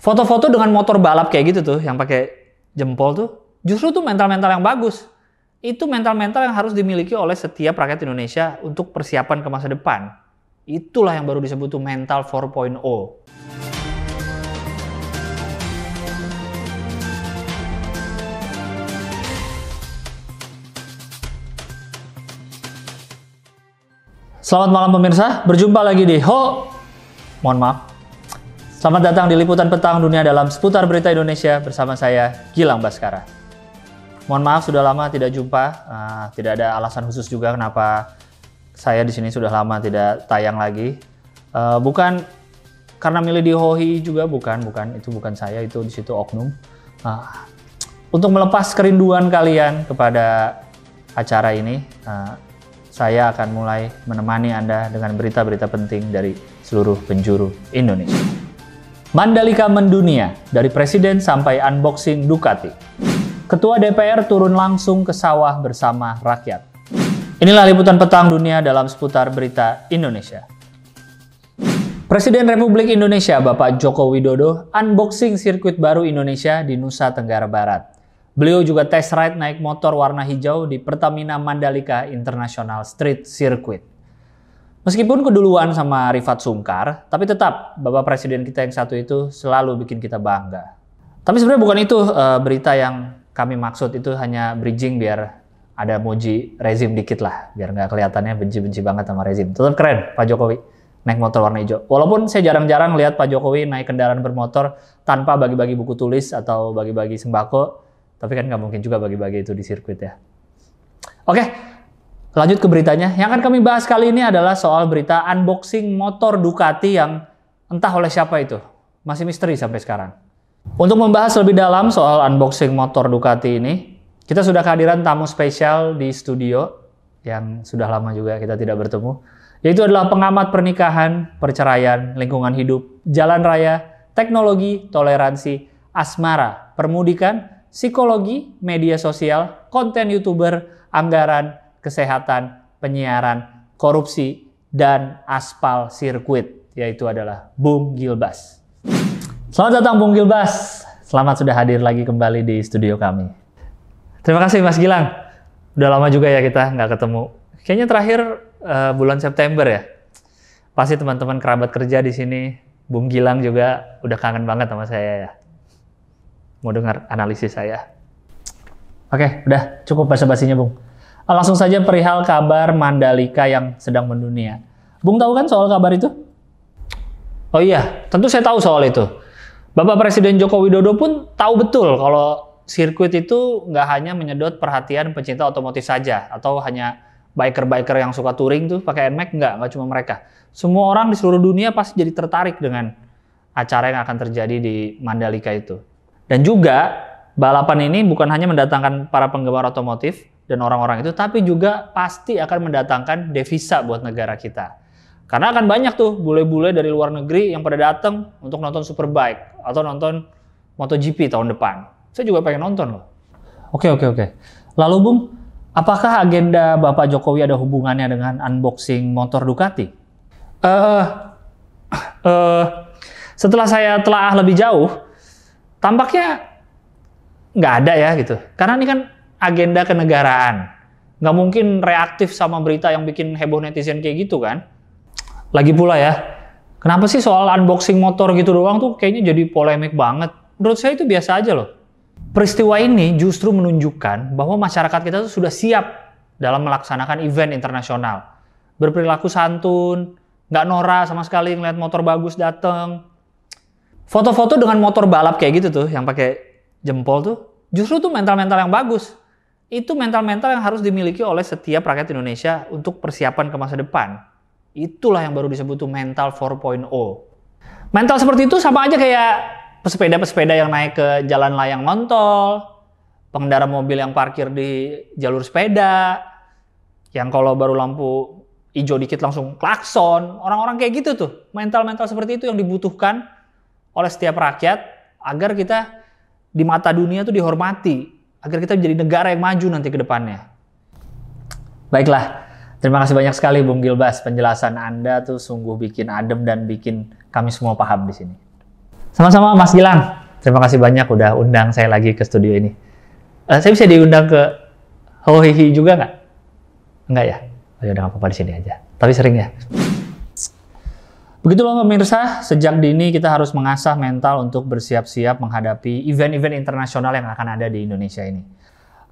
foto-foto dengan motor balap kayak gitu tuh yang pakai jempol tuh justru tuh mental-mental yang bagus itu mental-mental yang harus dimiliki oleh setiap rakyat Indonesia untuk persiapan ke masa depan itulah yang baru disebut tuh mental 4.0 Selamat malam pemirsa, berjumpa lagi di Ho. Mohon maaf, Selamat datang di Liputan Petang Dunia dalam seputar berita Indonesia bersama saya, Gilang Baskara. Mohon maaf sudah lama tidak jumpa, uh, tidak ada alasan khusus juga kenapa saya di sini sudah lama tidak tayang lagi. Uh, bukan karena milih di Hohi juga, bukan, bukan, itu bukan saya, itu di situ Oknum. Uh, untuk melepas kerinduan kalian kepada acara ini, uh, saya akan mulai menemani Anda dengan berita-berita penting dari seluruh penjuru Indonesia. Mandalika mendunia dari presiden sampai unboxing Ducati. Ketua DPR turun langsung ke sawah bersama rakyat. Inilah liputan petang dunia dalam seputar berita Indonesia. Presiden Republik Indonesia Bapak Joko Widodo unboxing sirkuit baru Indonesia di Nusa Tenggara Barat. Beliau juga test ride naik motor warna hijau di Pertamina Mandalika International Street Circuit. Meskipun keduluan sama Rifat Sungkar, tapi tetap Bapak Presiden kita yang satu itu selalu bikin kita bangga. Tapi sebenarnya bukan itu uh, berita yang kami maksud, itu hanya bridging biar ada moji rezim dikit lah, biar nggak kelihatannya benci-benci banget sama rezim. Tetap keren Pak Jokowi naik motor warna hijau. Walaupun saya jarang-jarang lihat Pak Jokowi naik kendaraan bermotor tanpa bagi-bagi buku tulis atau bagi-bagi sembako, tapi kan nggak mungkin juga bagi-bagi itu di sirkuit ya. Oke, Lanjut ke beritanya. Yang akan kami bahas kali ini adalah soal berita unboxing motor Ducati yang entah oleh siapa itu. Masih misteri sampai sekarang. Untuk membahas lebih dalam soal unboxing motor Ducati ini, kita sudah kehadiran tamu spesial di studio yang sudah lama juga kita tidak bertemu. Yaitu adalah pengamat pernikahan, perceraian, lingkungan hidup, jalan raya, teknologi, toleransi, asmara, permudikan, psikologi, media sosial, konten youtuber, anggaran, kesehatan, penyiaran, korupsi, dan aspal sirkuit, yaitu adalah Bung Gilbas. Selamat datang Bung Gilbas. Selamat sudah hadir lagi kembali di studio kami. Terima kasih Mas Gilang. Udah lama juga ya kita nggak ketemu. Kayaknya terakhir uh, bulan September ya. Pasti teman-teman kerabat kerja di sini, Bung Gilang juga udah kangen banget sama saya ya. Mau dengar analisis saya. Oke, udah cukup basa-basinya Bung Langsung saja perihal kabar Mandalika yang sedang mendunia. Bung tahu kan soal kabar itu? Oh iya, tentu saya tahu soal itu. Bapak Presiden Joko Widodo pun tahu betul kalau sirkuit itu nggak hanya menyedot perhatian pecinta otomotif saja atau hanya biker-biker yang suka touring tuh pakai NMAX nggak, nggak cuma mereka. Semua orang di seluruh dunia pasti jadi tertarik dengan acara yang akan terjadi di Mandalika itu. Dan juga balapan ini bukan hanya mendatangkan para penggemar otomotif dan orang-orang itu, tapi juga pasti akan mendatangkan devisa buat negara kita. Karena akan banyak tuh bule-bule dari luar negeri yang pada datang untuk nonton Superbike atau nonton MotoGP tahun depan. Saya juga pengen nonton loh. Oke, oke, oke. Lalu Bung, apakah agenda Bapak Jokowi ada hubungannya dengan unboxing motor Ducati? uh, uh, setelah saya telah lebih jauh, tampaknya nggak ada ya gitu. Karena ini kan agenda kenegaraan. Nggak mungkin reaktif sama berita yang bikin heboh netizen kayak gitu kan. Lagi pula ya, kenapa sih soal unboxing motor gitu doang tuh kayaknya jadi polemik banget. Menurut saya itu biasa aja loh. Peristiwa ini justru menunjukkan bahwa masyarakat kita tuh sudah siap dalam melaksanakan event internasional. Berperilaku santun, nggak norak sama sekali ngeliat motor bagus dateng. Foto-foto dengan motor balap kayak gitu tuh, yang pakai jempol tuh justru tuh mental-mental yang bagus. Itu mental-mental yang harus dimiliki oleh setiap rakyat Indonesia untuk persiapan ke masa depan. Itulah yang baru disebut tuh mental 4.0. Mental seperti itu sama aja kayak pesepeda-pesepeda yang naik ke jalan layang nontol, pengendara mobil yang parkir di jalur sepeda, yang kalau baru lampu hijau dikit langsung klakson. Orang-orang kayak gitu tuh, mental-mental seperti itu yang dibutuhkan oleh setiap rakyat agar kita di mata dunia itu dihormati agar kita menjadi negara yang maju nanti ke depannya. Baiklah, terima kasih banyak sekali Bung Gilbas penjelasan Anda tuh sungguh bikin adem dan bikin kami semua paham di sini. Sama-sama Mas Gilang. Terima kasih banyak udah undang saya lagi ke studio ini. Uh, saya bisa diundang ke Hohihi juga nggak? Nggak ya? Oh, ya udah apa-apa di sini aja. Tapi sering ya. Begitulah pemirsa, sejak dini kita harus mengasah mental untuk bersiap-siap menghadapi event-event internasional yang akan ada di Indonesia ini.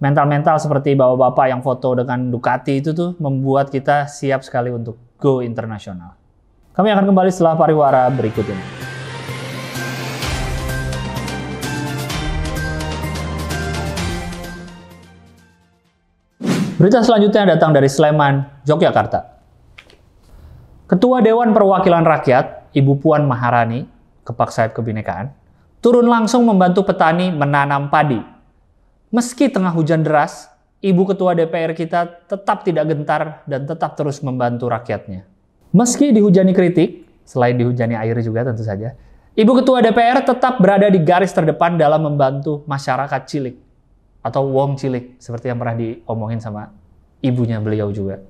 Mental-mental seperti bapak-bapak yang foto dengan Ducati itu tuh membuat kita siap sekali untuk go internasional. Kami akan kembali setelah pariwara berikut ini. Berita selanjutnya datang dari Sleman, Yogyakarta. Ketua Dewan Perwakilan Rakyat, Ibu Puan Maharani, Kepak Sayap Kebinekaan, turun langsung membantu petani menanam padi. Meski tengah hujan deras, Ibu Ketua DPR kita tetap tidak gentar dan tetap terus membantu rakyatnya. Meski dihujani kritik, selain dihujani air juga tentu saja, Ibu Ketua DPR tetap berada di garis terdepan dalam membantu masyarakat cilik atau wong cilik seperti yang pernah diomongin sama ibunya beliau juga.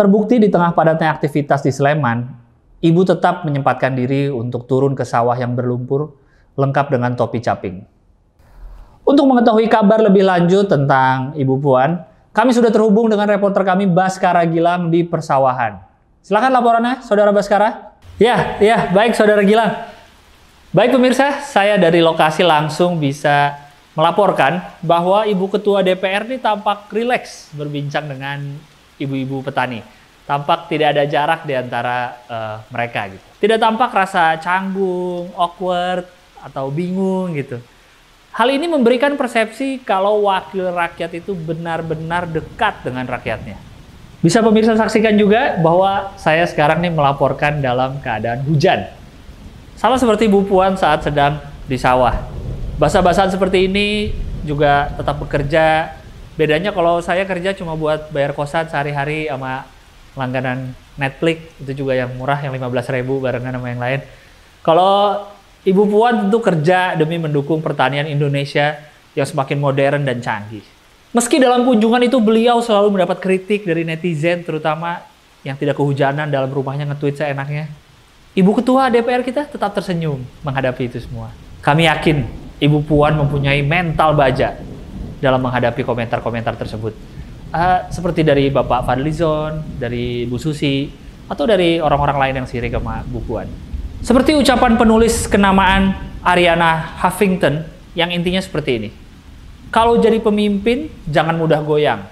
Terbukti di tengah padatnya aktivitas di Sleman, ibu tetap menyempatkan diri untuk turun ke sawah yang berlumpur, lengkap dengan topi caping. Untuk mengetahui kabar lebih lanjut tentang Ibu Puan, kami sudah terhubung dengan reporter kami Baskara Gilang di persawahan. Silakan laporannya, Saudara Baskara. Ya, ya, baik Saudara Gilang. Baik pemirsa, saya dari lokasi langsung bisa melaporkan bahwa Ibu Ketua DPR ini tampak rileks berbincang dengan ibu-ibu petani. Tampak tidak ada jarak di antara uh, mereka gitu. Tidak tampak rasa canggung, awkward, atau bingung gitu. Hal ini memberikan persepsi kalau wakil rakyat itu benar-benar dekat dengan rakyatnya. Bisa pemirsa saksikan juga bahwa saya sekarang nih melaporkan dalam keadaan hujan. Sama seperti Bu Puan saat sedang di sawah. Basah-basahan seperti ini juga tetap bekerja bedanya kalau saya kerja cuma buat bayar kosan sehari-hari sama langganan Netflix itu juga yang murah yang 15.000 barengan sama yang lain. Kalau Ibu Puan tentu kerja demi mendukung pertanian Indonesia yang semakin modern dan canggih. Meski dalam kunjungan itu beliau selalu mendapat kritik dari netizen terutama yang tidak kehujanan dalam rumahnya nge-tweet seenaknya. Ibu Ketua DPR kita tetap tersenyum menghadapi itu semua. Kami yakin Ibu Puan mempunyai mental baja dalam menghadapi komentar-komentar tersebut? Uh, seperti dari Bapak Fadlizon, dari Bu Susi, atau dari orang-orang lain yang sirik sama bukuan. Seperti ucapan penulis kenamaan Ariana Huffington yang intinya seperti ini. Kalau jadi pemimpin, jangan mudah goyang.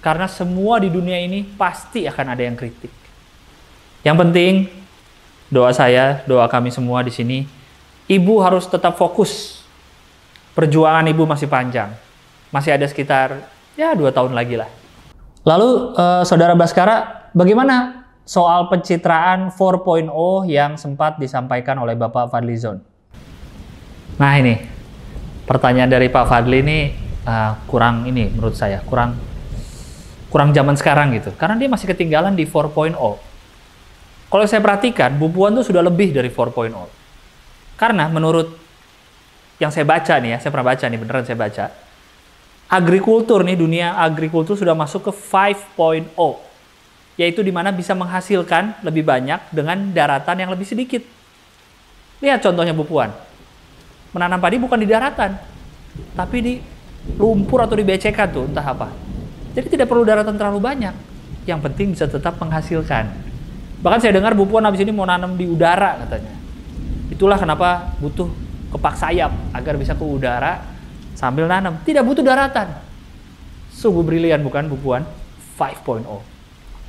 Karena semua di dunia ini pasti akan ada yang kritik. Yang penting, doa saya, doa kami semua di sini, ibu harus tetap fokus. Perjuangan ibu masih panjang masih ada sekitar ya dua tahun lagi lah. Lalu uh, saudara Baskara, bagaimana soal pencitraan 4.0 yang sempat disampaikan oleh Bapak Fadlizon? Nah ini pertanyaan dari Pak Fadli ini uh, kurang ini menurut saya kurang kurang zaman sekarang gitu karena dia masih ketinggalan di 4.0. Kalau saya perhatikan Puan tuh sudah lebih dari 4.0 karena menurut yang saya baca nih ya saya pernah baca nih beneran saya baca agrikultur nih dunia agrikultur sudah masuk ke 5.0 yaitu di mana bisa menghasilkan lebih banyak dengan daratan yang lebih sedikit. Lihat contohnya Bu Puan. Menanam padi bukan di daratan, tapi di lumpur atau di BCK tuh entah apa. Jadi tidak perlu daratan terlalu banyak. Yang penting bisa tetap menghasilkan. Bahkan saya dengar Bu Puan habis ini mau nanam di udara katanya. Itulah kenapa butuh kepak sayap agar bisa ke udara sambil nanam. Tidak butuh daratan. Sungguh brilian bukan bukuan 5.0. Uh,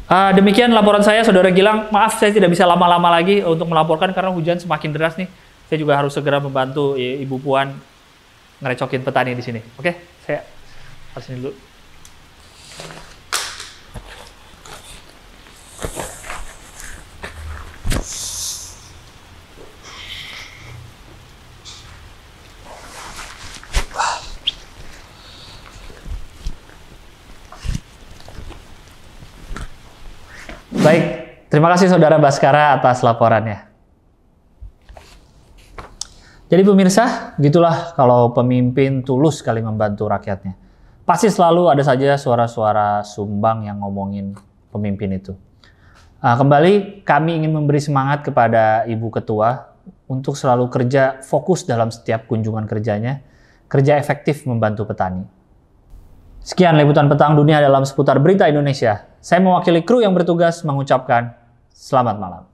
ah, demikian laporan saya, Saudara Gilang. Maaf, saya tidak bisa lama-lama lagi untuk melaporkan karena hujan semakin deras nih. Saya juga harus segera membantu Ibu Puan ngerecokin petani di sini. Oke, okay? saya harus ini dulu. Baik, terima kasih Saudara Baskara atas laporannya. Jadi pemirsa, gitulah kalau pemimpin tulus sekali membantu rakyatnya. Pasti selalu ada saja suara-suara sumbang yang ngomongin pemimpin itu. Nah, kembali kami ingin memberi semangat kepada Ibu Ketua untuk selalu kerja fokus dalam setiap kunjungan kerjanya, kerja efektif membantu petani. Sekian liputan petang dunia dalam seputar berita Indonesia. Saya mewakili kru yang bertugas mengucapkan selamat malam.